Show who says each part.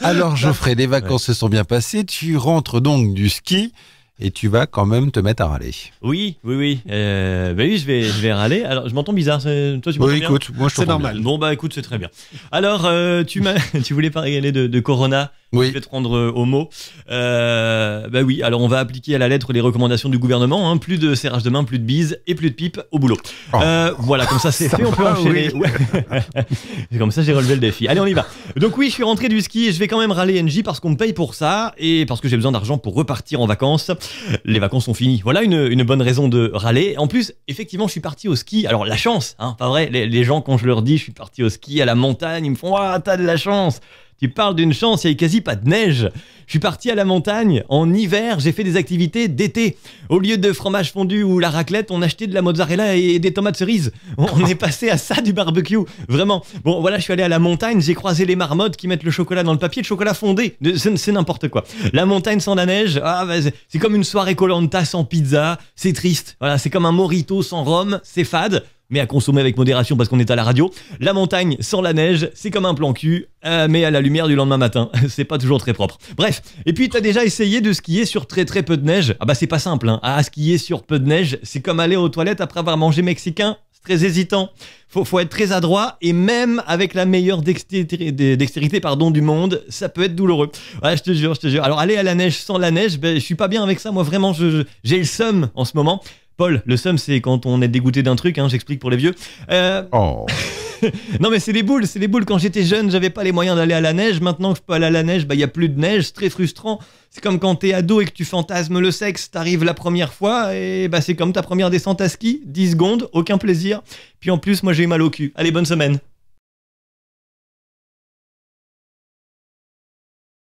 Speaker 1: Alors Geoffrey, les vacances se sont bien passées, tu rentres donc du ski et tu vas quand même te mettre à râler. Oui, oui, oui. Euh, ben oui, je vais, je vais râler. Alors, je m'entends bizarre. Toi, tu m'entends oui, écoute, moi je C'est normal. Bon, bah écoute, c'est très bien. Alors, euh, tu tu voulais parler de, de Corona oui. je vais te rendre euh, au mot. Euh, bah oui, alors on va appliquer à la lettre les recommandations du gouvernement. Hein. Plus de serrage de main, plus de bises et plus de pipes au boulot. Oh. Euh, voilà, comme ça c'est fait, on peut enchaîner. comme ça j'ai relevé le défi. Allez, on y va. Donc oui, je suis rentré du ski et je vais quand même râler NJ parce qu'on me paye pour ça et parce que j'ai besoin d'argent pour repartir en vacances. Les vacances sont finies. Voilà une, une, bonne raison de râler. En plus, effectivement, je suis parti au ski. Alors la chance, hein, pas vrai. Les, gens, quand je leur dis je suis parti au ski à la montagne, ils me font Ah, t'as de la chance tu parles d'une chance, il n'y a quasi pas de neige. Je suis parti à la montagne. En hiver, j'ai fait des activités d'été. Au lieu de fromage fondu ou la raclette, on achetait de la mozzarella et des tomates cerises. On est passé à ça du barbecue. Vraiment. Bon, voilà, je suis allé à la montagne. J'ai croisé les marmottes qui mettent le chocolat dans le papier, le chocolat fondé. C'est n'importe quoi. La montagne sans la neige, ah, bah, c'est comme une soirée Colanta sans pizza. C'est triste. Voilà, c'est comme un morito sans rhum. C'est fade mais à consommer avec modération parce qu'on est à la radio. La montagne sans la neige, c'est comme un plan cul, euh, mais à la lumière du lendemain matin. c'est pas toujours très propre. Bref, et puis t'as déjà essayé de skier sur très très peu de neige Ah bah c'est pas simple, hein. à skier sur peu de neige, c'est comme aller aux toilettes après avoir mangé mexicain, c'est très hésitant. Faut, être très adroit et même avec la meilleure dextérité, pardon, du monde, ça peut être douloureux. Ouais, je te jure, je te jure. Alors aller à la neige sans la neige, ben, je suis pas bien avec ça. Moi vraiment, j'ai le seum en ce moment le seum, c'est quand on est dégoûté d'un truc, hein, j'explique pour les vieux. Euh, oh. non mais c'est des boules, c'est des boules. Quand j'étais jeune, j'avais pas les moyens d'aller à la neige. Maintenant que je peux aller à la neige, bah il y a plus de neige, c'est très frustrant. C'est comme quand t'es ado et que tu fantasmes le sexe, t'arrives la première fois et bah c'est comme ta première descente à ski, 10 secondes, aucun plaisir. Puis en plus, moi j'ai eu mal au cul. Allez, bonne semaine.